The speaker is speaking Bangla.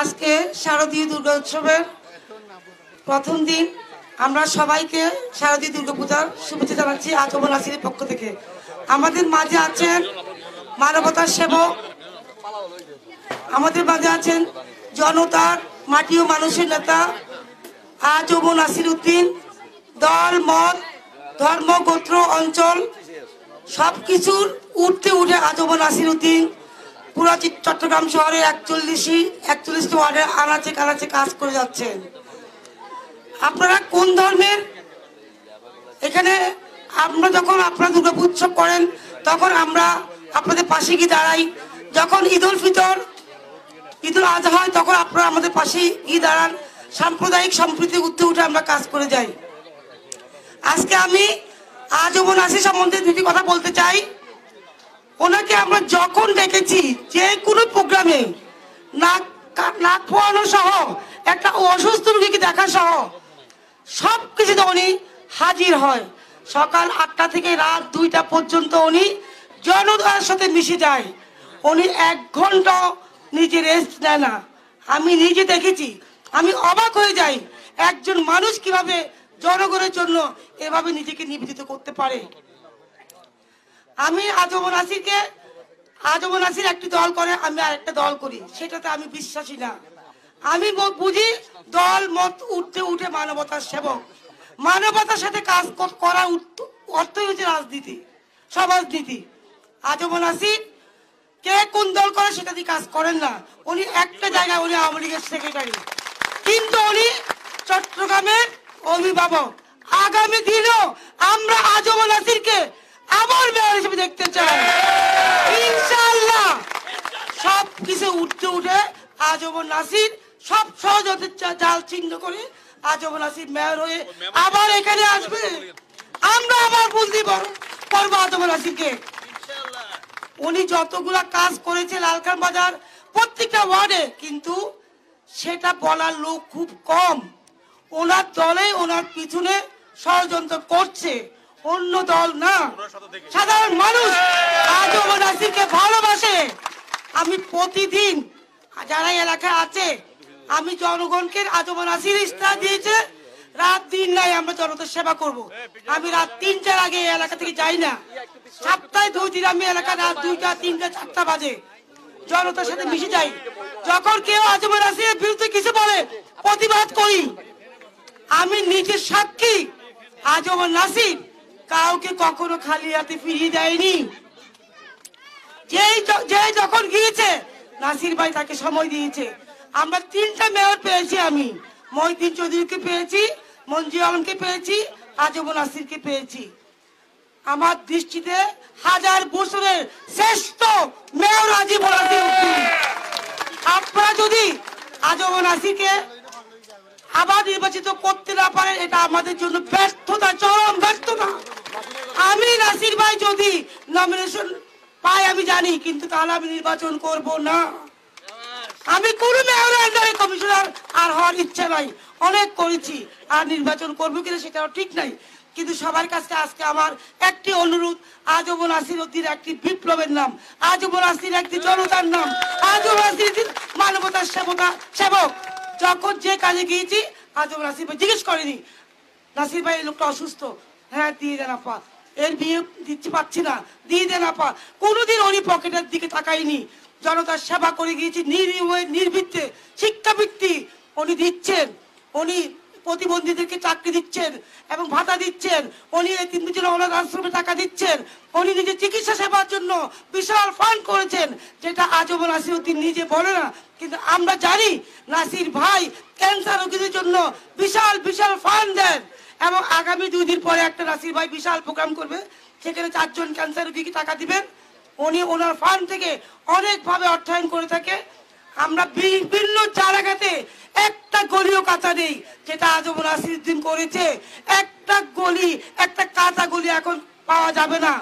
আজকে শারদীয় দুর্গা উৎসবের প্রথম দিন আমরা সবাইকে শারদীয় পূজার শুভেচ্ছা জানাচ্ছি আগমন আসির পক্ষ থেকে আমাদের মাঝে আছেন মানবতার সেবক আমাদের মাঝে আছেন জনতার মাটি ও মানুষের নেতা আজম নাসির উদ্দিন দল মত ধর্ম গোত্র অঞ্চল সব কিছুর উঠতে উঠে আজম নাসির উদ্দিন পুরা চট্টগ্রাম শহরে একচল্লিশই একচল্লিশটি ওয়ার্ডে আনাচে কানাচে কাজ করে যাচ্ছেন আপনারা কোন ধর্মের এখানে আমরা যখন আপনারা দুর্গা উৎসব করেন তখন আমরা আপনাদের পাশে গিয়ে দাঁড়াই যখন ঈদ উল ফিতর ঈদ উল আজহা হয় তখন আপনারা আমাদের পাশে গিয়ে দাঁড়ান সাম্প্রদায়িক সম্প্রীতি উঠে উঠে আমরা কাজ করে যাই আজকে আমি আজীবন আসি সম্বন্ধে দুটি কথা বলতে চাই ওনাকে আমরা যখন দেখেছি যে কোনো প্রোগ্রামে নাক নাক পোয়ানো সহ একটা অসুস্থ রুগীকে দেখা সহ সব কিছুতে উনি হাজির হয় সকাল আটটা থেকে রাত দুইটা পর্যন্ত উনি জনতার সাথে মিশে যায় উনি এক ঘন্টা নিজে রেস্ট নেয় না আমি নিজে দেখেছি আমি অবাক হয়ে যাই একজন মানুষ কিভাবে জনগণের জন্য এভাবে নিজেকে নিবেদিত করতে পারে আমি আজমনাসিকে আজমনাসির একটি দল করে আমি আরেকটা দল করি সেটাতে আমি বিশ্বাসী না আমি বুঝি দল মত উঠতে উঠে মানবতার সেবক মানবতার সাথে কাজ করা অর্থই হচ্ছে রাজনীতি সমাজনীতি আজমনাসি কে কোন দল করে সেটা দিয়ে কাজ করেন না উনি একটা জায়গায় উনি আওয়ামী লীগের সেক্রেটারি কিন্তু উনি চট্টগ্রামের অভিভাবক আগামী দিনও আমরা আজমনাসিরকে আবার মেয়র হিসেবে দেখতে চাই ইনশাল্লাহ সব কিছু উঠতে উঠে আজব নাসির সব সহজতে জাল চিহ্ন করে আজব নাসির মেয়র হয়ে আবার এখানে আসবে আমরা আবার বলতে পারবো পারবো আজব নাসিরকে উনি যতগুলা কাজ করেছে লালখান বাজার প্রত্যেকটা ওয়ার্ডে কিন্তু সেটা বলার লোক খুব কম ওনার দলে ওনার পিছনে ষড়যন্ত্র করছে অন্য দল না সাধারণ মানুষ ভালোবাসে আমি প্রতিদিন যারা এলাকায় আছে আমি জনগণকে আজম নাসির দিয়েছে রাত দিন নাই আমরা জনতার সেবা করব। আমি রাত তিনটার আগে এই এলাকা থেকে যাই না সপ্তাহে দুই দিন আমি এলাকা রাত দুইটা তিনটা চারটা বাজে জনতার সাথে মিশে যাই যখন কেউ আজম বিরুদ্ধে কিছু বলে প্রতিবাদ করি আমি নিজের সাক্ষী আজম নাসির কাউকে কখনো খালি হাতে ফিরিয়ে দেয়নি যে যখন গিয়েছে নাসির ভাই তাকে সময় দিয়েছে আমরা তিনটা মেয়র পেয়েছি আমি মহিদিন চৌধুরীকে পেয়েছি মঞ্জু আলমকে পেয়েছি আজব নাসিরকে পেয়েছি আমার দৃষ্টিতে হাজার বছরের শ্রেষ্ঠ মেয়র আজি বলাতে আপনারা যদি আজব নাসিরকে আবার নির্বাচিত করতে না পারেন এটা আমাদের জন্য ব্যর্থতা চরম ব্যর্থতা আমি নাসির ভাই যদি নমিনেশন পাই আমি জানি কিন্তু তাহলে আমি নির্বাচন করব না আমি কোন মেয়র কমিশনার আর হওয়ার ইচ্ছা নাই অনেক করেছি আর নির্বাচন করবো কিনা সেটাও ঠিক নাই কিন্তু সবার কাছে আজকে আমার একটি অনুরোধ আজব নাসির উদ্দিন একটি বিপ্লবের নাম আজব নাসির একটি জনতার নাম আজব নাসির মানবতার সেবকা সেবক যখন যে কাজে গিয়েছি আজব নাসির ভাই জিজ্ঞেস করেনি নাসির ভাই লোকটা অসুস্থ হ্যাঁ দিয়ে দেন আপা এর বিয়ে দিতে পারছি না দিয়ে দেন আপা কোনোদিন উনি পকেটের দিকে তাকায়নি জনতার সেবা করে গিয়েছি নির্বৃত্তে শিক্ষাবৃত্তি উনি দিচ্ছেন উনি প্রতিবন্ধীদেরকে চাকরি দিচ্ছেন এবং ভাতা দিচ্ছেন উনি এই তিন অনাথ আশ্রমে টাকা দিচ্ছেন উনি নিজের চিকিৎসা সেবার জন্য বিশাল ফান্ড করেছেন যেটা আজব নাসিরউদ্দিন নিজে বলে না কিন্তু আমরা জানি নাসির ভাই ক্যান্সার রোগীদের জন্য বিশাল বিশাল ফান্ড দেন এবং আগামী দুই দিন পরে একটা রাশির ভাই বিশাল প্রোগ্রাম করবে সেখানে চারজন ক্যান্সার রোগীকে টাকা দিবেন উনি ওনার ফার্ম থেকে অনেকভাবে অর্থায়ন করে থাকে আমরা বিভিন্ন জায়গাতে একটা গলিও কাঁচা নেই যেটা আজ রাশির দিন করেছে একটা গলি একটা কাঁচা গলি এখন পাওয়া যাবে না